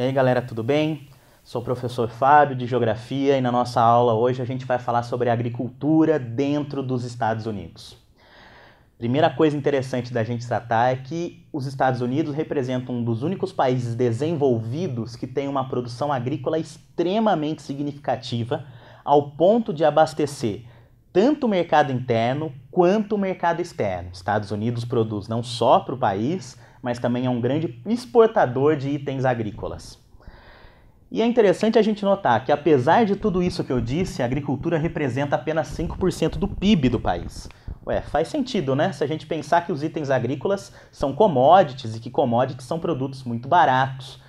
E aí galera, tudo bem? Sou o professor Fábio de Geografia e na nossa aula hoje a gente vai falar sobre agricultura dentro dos Estados Unidos. Primeira coisa interessante da gente tratar é que os Estados Unidos representam um dos únicos países desenvolvidos que tem uma produção agrícola extremamente significativa, ao ponto de abastecer tanto o mercado interno quanto o mercado externo. Estados Unidos produz não só para o país, mas também é um grande exportador de itens agrícolas. E é interessante a gente notar que, apesar de tudo isso que eu disse, a agricultura representa apenas 5% do PIB do país. Ué, faz sentido, né? Se a gente pensar que os itens agrícolas são commodities e que commodities são produtos muito baratos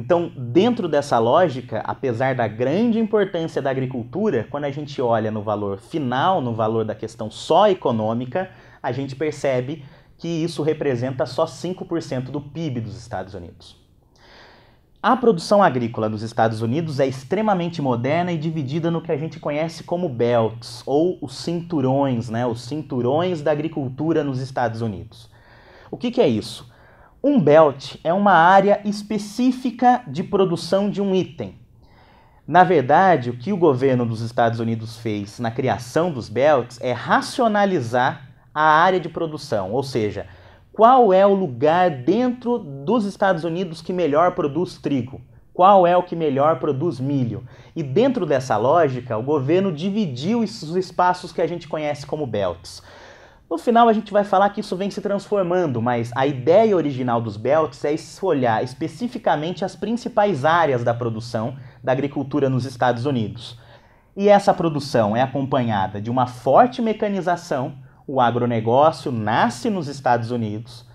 então, dentro dessa lógica, apesar da grande importância da agricultura, quando a gente olha no valor final, no valor da questão só econômica, a gente percebe que isso representa só 5% do PIB dos Estados Unidos. A produção agrícola dos Estados Unidos é extremamente moderna e dividida no que a gente conhece como belts, ou os cinturões, né? Os cinturões da agricultura nos Estados Unidos. O que, que é isso? Um belt é uma área específica de produção de um item. Na verdade, o que o governo dos Estados Unidos fez na criação dos belts é racionalizar a área de produção, ou seja, qual é o lugar dentro dos Estados Unidos que melhor produz trigo, qual é o que melhor produz milho. E dentro dessa lógica, o governo dividiu esses espaços que a gente conhece como belts. No final a gente vai falar que isso vem se transformando, mas a ideia original dos belts é olhar especificamente as principais áreas da produção da agricultura nos Estados Unidos. E essa produção é acompanhada de uma forte mecanização, o agronegócio nasce nos Estados Unidos.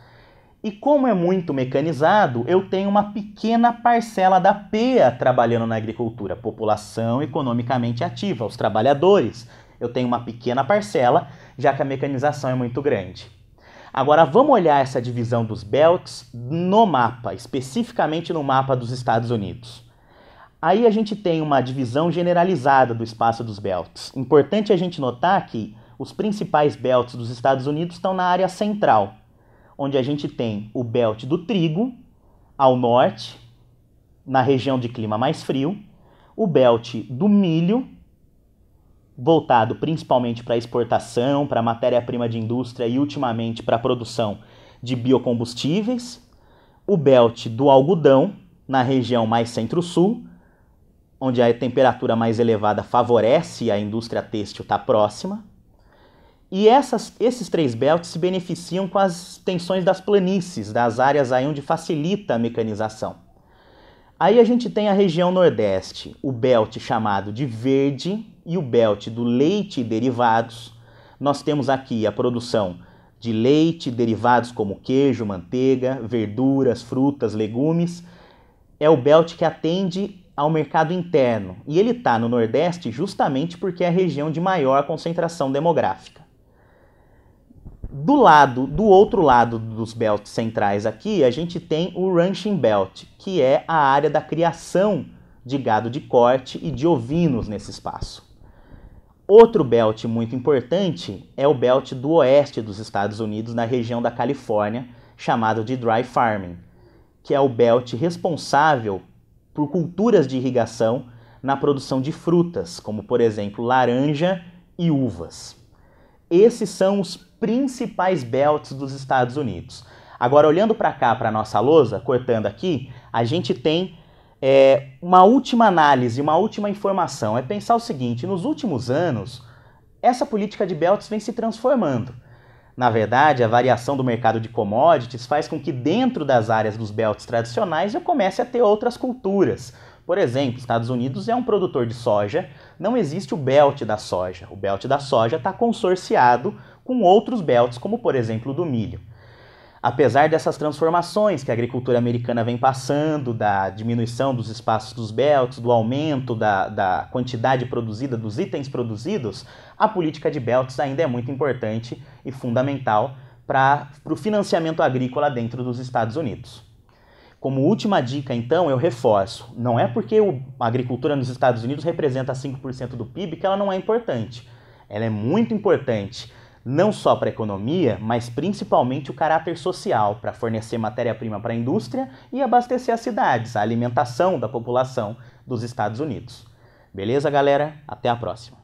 E como é muito mecanizado, eu tenho uma pequena parcela da PEA trabalhando na agricultura, população economicamente ativa, os trabalhadores, eu tenho uma pequena parcela, já que a mecanização é muito grande. Agora vamos olhar essa divisão dos belts no mapa, especificamente no mapa dos Estados Unidos. Aí a gente tem uma divisão generalizada do espaço dos belts. Importante a gente notar que os principais belts dos Estados Unidos estão na área central, onde a gente tem o belt do trigo ao norte, na região de clima mais frio, o belt do milho voltado principalmente para exportação, para matéria-prima de indústria e ultimamente para a produção de biocombustíveis, o belt do algodão na região mais centro-sul, onde a temperatura mais elevada favorece a indústria têxtil está próxima. E essas, esses três belts se beneficiam com as tensões das planícies, das áreas aí onde facilita a mecanização. Aí a gente tem a região Nordeste, o belt chamado de verde e o belt do leite e derivados. Nós temos aqui a produção de leite, derivados como queijo, manteiga, verduras, frutas, legumes. É o belt que atende ao mercado interno e ele está no Nordeste justamente porque é a região de maior concentração demográfica. Do lado, do outro lado dos belts centrais aqui, a gente tem o ranching belt, que é a área da criação de gado de corte e de ovinos nesse espaço. Outro belt muito importante é o belt do oeste dos Estados Unidos, na região da Califórnia, chamado de dry farming, que é o belt responsável por culturas de irrigação na produção de frutas, como por exemplo laranja e uvas. Esses são os principais belts dos Estados Unidos. Agora, olhando para cá, para a nossa lousa, cortando aqui, a gente tem é, uma última análise, uma última informação. É pensar o seguinte: nos últimos anos, essa política de belts vem se transformando. Na verdade, a variação do mercado de commodities faz com que, dentro das áreas dos belts tradicionais, eu comece a ter outras culturas, por exemplo, Estados Unidos é um produtor de soja, não existe o belt da soja. O belt da soja está consorciado com outros belts, como por exemplo o do milho. Apesar dessas transformações que a agricultura americana vem passando, da diminuição dos espaços dos belts, do aumento da, da quantidade produzida, dos itens produzidos, a política de belts ainda é muito importante e fundamental para o financiamento agrícola dentro dos Estados Unidos. Como última dica, então, eu reforço: não é porque a agricultura nos Estados Unidos representa 5% do PIB que ela não é importante. Ela é muito importante, não só para a economia, mas principalmente o caráter social, para fornecer matéria-prima para a indústria e abastecer as cidades, a alimentação da população dos Estados Unidos. Beleza, galera? Até a próxima!